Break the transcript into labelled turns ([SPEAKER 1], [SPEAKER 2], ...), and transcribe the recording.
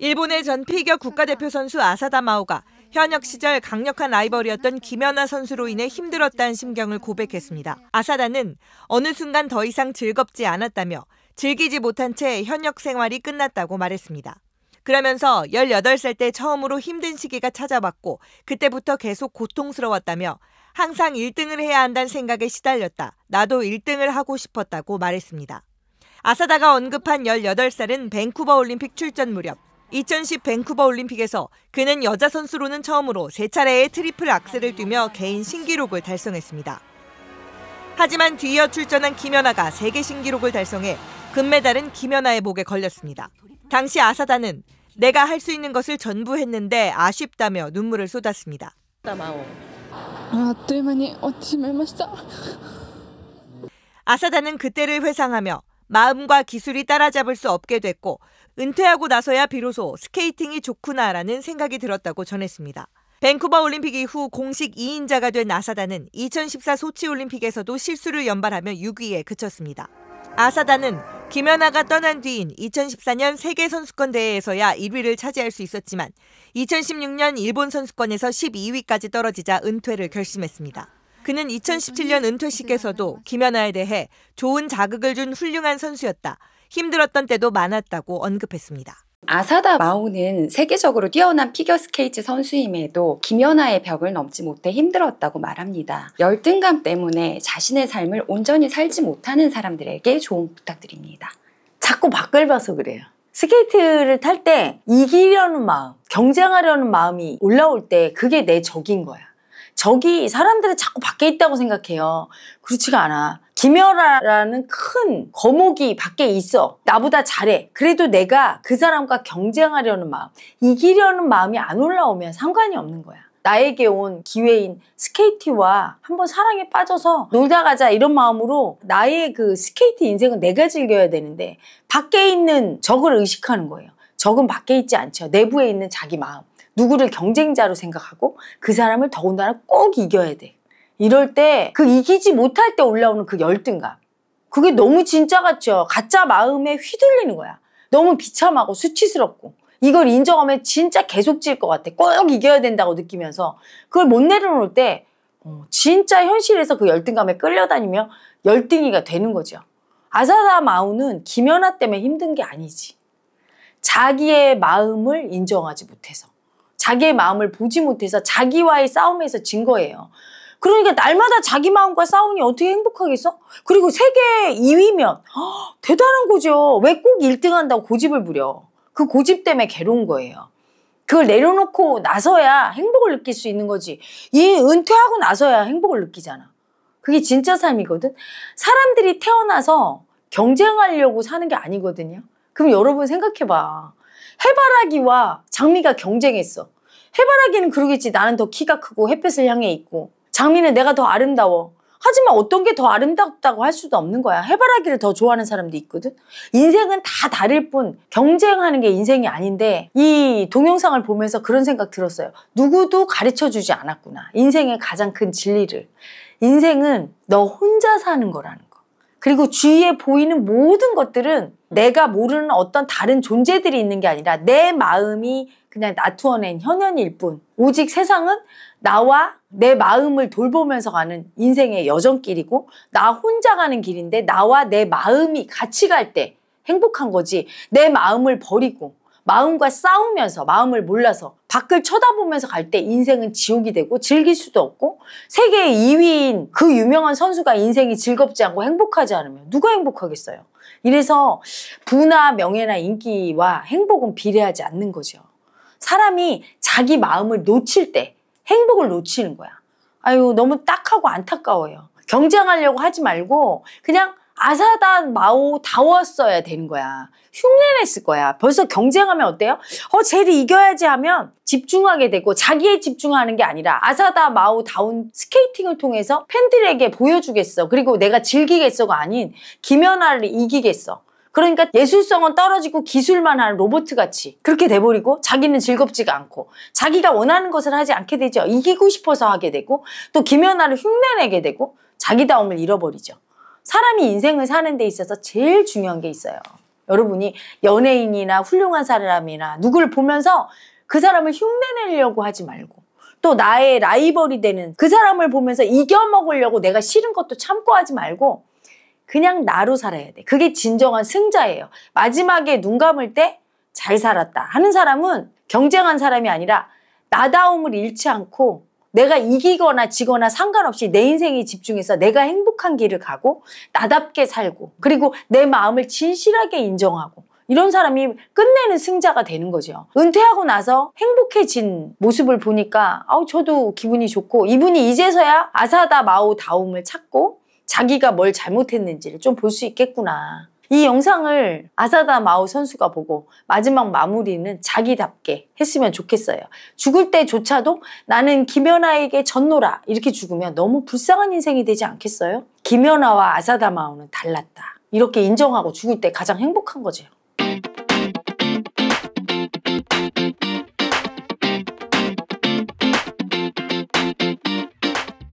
[SPEAKER 1] 일본의 전 피겨 국가대표 선수 아사다 마오가 현역 시절 강력한 라이벌이었던 김연아 선수로 인해 힘들었다는 심경을 고백했습니다. 아사다는 어느 순간 더 이상 즐겁지 않았다며 즐기지 못한 채 현역 생활이 끝났다고 말했습니다. 그러면서 18살 때 처음으로 힘든 시기가 찾아왔고 그때부터 계속 고통스러웠다며 항상 1등을 해야 한다는 생각에 시달렸다. 나도 1등을 하고 싶었다고 말했습니다. 아사다가 언급한 18살은 밴쿠버 올림픽 출전 무렵 2010 밴쿠버 올림픽에서 그는 여자 선수로는 처음으로 세 차례의 트리플 악셀을 뛰며 개인 신기록을 달성했습니다. 하지만 뒤이어 출전한 김연아가 세계 신기록을 달성해 금메달은 김연아의 목에 걸렸습니다. 당시 아사다는 내가 할 수 있는 것을 전부 했는데 아쉽다며 눈물을 쏟았습니다. 아, 아사다는 그때를 회상하며 마음과 기술이 따라잡을 수 없게 됐고 은퇴하고 나서야 비로소 스케이팅이 좋구나라는 생각이 들었다고 전했습니다. 밴쿠버 올림픽 이후 공식 2인자가 된 아사다는 2014 소치 올림픽에서도 실수를 연발하며 6위에 그쳤습니다. 아사다는 김연아가 떠난 뒤인 2014년 세계선수권 대회에서야 1위를 차지할 수 있었지만 2016년 일본 선수권에서 12위까지 떨어지자 은퇴를 결심했습니다. 그는 2017년 은퇴식에서도 김연아에 대해 좋은 자극을 준 훌륭한 선수였다. 힘들었던 때도 많았다고 언급했습니다. 아사다
[SPEAKER 2] 마오는 세계적으로 뛰어난 피겨스케이트 선수임에도 김연아의 벽을 넘지 못해 힘들었다고 말합니다. 열등감 때문에 자신의 삶을 온전히 살지 못하는 사람들에게 조언 부탁드립니다. 자꾸 밖을 봐서 그래요. 스케이트를 탈 때 이기려는 마음, 경쟁하려는 마음이 올라올 때 그게 내 적인 거야. 저기 사람들이 자꾸 밖에 있다고 생각해요. 그렇지가 않아. 김연아라는 큰 거목이 밖에 있어. 나보다 잘해. 그래도 내가 그 사람과 경쟁하려는 마음, 이기려는 마음이 안 올라오면 상관이 없는 거야. 나에게 온 기회인 스케이트와 한번 사랑에 빠져서 놀다 가자 이런 마음으로 나의 그 스케이트 인생은 내가 네 즐겨야 되는데 밖에 있는 적을 의식하는 거예요. 적은 밖에 있지 않죠. 내부에 있는 자기 마음. 누구를 경쟁자로 생각하고 그 사람을 더군다나 꼭 이겨야 돼. 이럴 때 그 이기지 못할 때 올라오는 그 열등감. 그게 너무 진짜 같죠. 가짜 마음에 휘둘리는 거야. 너무 비참하고 수치스럽고. 이걸 인정하면 진짜 계속 질 것 같아. 꼭 이겨야 된다고 느끼면서 그걸 못 내려놓을 때 어, 진짜 현실에서 그 열등감에 끌려다니며 열등이가 되는 거죠. 아사다 마우는 김연아 때문에 힘든 게 아니지. 자기의 마음을 인정하지 못해서. 자기의 마음을 보지 못해서 자기와의 싸움에서 진 거예요. 그러니까 날마다 자기 마음과 싸우니 어떻게 행복하겠어? 그리고 세계 2위면 허, 대단한 거죠. 왜 꼭 1등 한다고 고집을 부려. 그 고집 때문에 괴로운 거예요. 그걸 내려놓고 나서야 행복을 느낄 수 있는 거지. 이 은퇴하고 나서야 행복을 느끼잖아. 그게 진짜 삶이거든. 사람들이 태어나서 경쟁하려고 사는 게 아니거든요. 그럼 여러분 생각해봐. 해바라기와 장미가 경쟁했어. 해바라기는 그러겠지. 나는 더 키가 크고 햇볕을 향해 있고. 장미는 내가 더 아름다워. 하지만 어떤 게 더 아름답다고 할 수도 없는 거야. 해바라기를 더 좋아하는 사람도 있거든. 인생은 다 다를 뿐 경쟁하는 게 인생이 아닌데 이 동영상을 보면서 그런 생각 들었어요. 누구도 가르쳐 주지 않았구나. 인생의 가장 큰 진리를. 인생은 너 혼자 사는 거라는 거. 그리고 주위에 보이는 모든 것들은 내가 모르는 어떤 다른 존재들이 있는 게 아니라 내 마음이 그냥 나투어낸 현현일 뿐. 오직 세상은 나와 내 마음을 돌보면서 가는 인생의 여정길이고 나 혼자 가는 길인데 나와 내 마음이 같이 갈 때 행복한 거지. 내 마음을 버리고 마음과 싸우면서 마음을 몰라서 밖을 쳐다보면서 갈 때 인생은 지옥이 되고 즐길 수도 없고 세계 2위인 그 유명한 선수가 인생이 즐겁지 않고 행복하지 않으면 누가 행복하겠어요? 이래서 부나 명예나 인기와 행복은 비례하지 않는 거죠. 사람이 자기 마음을 놓칠 때 행복을 놓치는 거야. 아유, 너무 딱하고 안타까워요. 경쟁하려고 하지 말고 그냥 아사단 마오 다웠어야 되는 거야. 흉내냈을 거야. 벌써 경쟁하면 어때요? 어, 쟤를 이겨야지 하면 집중하게 되고 자기에 집중하는 게 아니라 아사다 마오 다운 스케이팅을 통해서 팬들에게 보여주겠어. 그리고 내가 즐기겠어가 아닌 김연아를 이기겠어. 그러니까 예술성은 떨어지고 기술만 하는 로봇같이 그렇게 돼버리고 자기는 즐겁지가 않고 자기가 원하는 것을 하지 않게 되죠. 이기고 싶어서 하게 되고 또 김연아를 흉내내게 되고 자기다움을 잃어버리죠. 사람이 인생을 사는 데 있어서 제일 중요한 게 있어요. 여러분이 연예인이나 훌륭한 사람이나 누구를 보면서 그 사람을 흉내내려고 하지 말고 또 나의 라이벌이 되는 그 사람을 보면서 이겨먹으려고 내가 싫은 것도 참고 하지 말고 그냥 나로 살아야 돼. 그게 진정한 승자예요. 마지막에 눈 감을 때 잘 살았다 하는 사람은 경쟁한 사람이 아니라 나다움을 잃지 않고 내가 이기거나 지거나 상관없이 내 인생에 집중해서 내가 행복한 길을 가고 나답게 살고 그리고 내 마음을 진실하게 인정하고 이런 사람이 끝내는 승자가 되는 거죠. 은퇴하고 나서 행복해진 모습을 보니까 아우 저도 기분이 좋고 이분이 이제서야 아사다 마오 다움을 찾고 자기가 뭘 잘못했는지를 좀 볼 수 있겠구나. 이 영상을 아사다 마오 선수가 보고 마지막 마무리는 자기답게 했으면 좋겠어요. 죽을 때조차도 나는 김연아에게 전노라 이렇게 죽으면 너무 불쌍한 인생이 되지 않겠어요? 김연아와 아사다 마오는 달랐다. 이렇게 인정하고 죽을 때 가장 행복한 거죠.